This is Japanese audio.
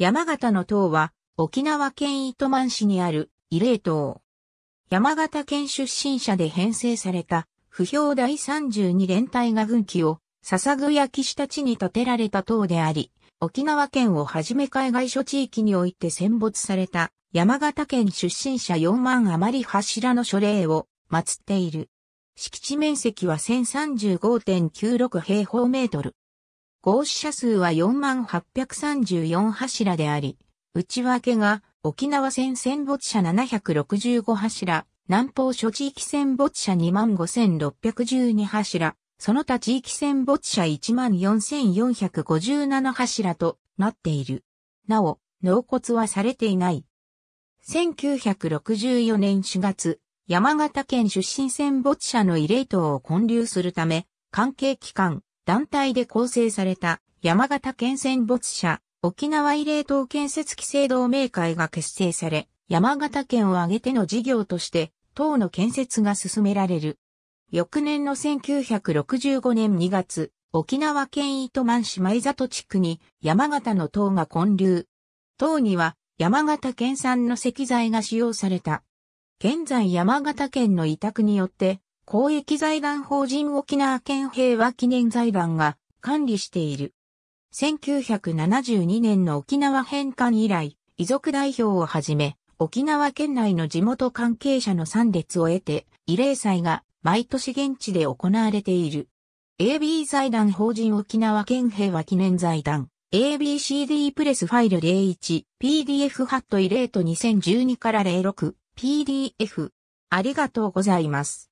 山形の島は沖縄県糸満市にある慰霊島。山形県出身者で編成された不評第32連隊が軍旗を笹具や岸たちに建てられた島であり、沖縄県をはじめ海外諸地域において戦没された山形県出身者4万余り柱の書霊を祀っている。敷地面積は1035.96平方メートル。合死者数は4834柱であり、内訳が沖縄戦戦没者765柱、南方諸地域戦没者25612柱、その他地域戦没者14457柱となっている。なお、納骨はされていない。1964年4月、山形県出身戦没者の慰霊塔を建立するため、関係機関、団体で構成された山形県戦没者沖縄慰霊塔建設規制同盟会が結成され、山形県を挙げての事業として塔の建設が進められる。翌年の1965年2月、沖縄県糸満市前里地区に山形の塔が建立。塔には山形県産の石材が使用された。現在山形県の委託によって公益財団法人沖縄県平和記念財団が管理している。1972年の沖縄返還以来、遺族代表をはじめ、沖縄県内の地元関係者の参列を得て、慰霊祭が毎年現地で行われている。AB 財団法人沖縄県平和記念財団 ABCD プレスファイル 01PDF ハットイレート2012から06 PDF ありがとうございます。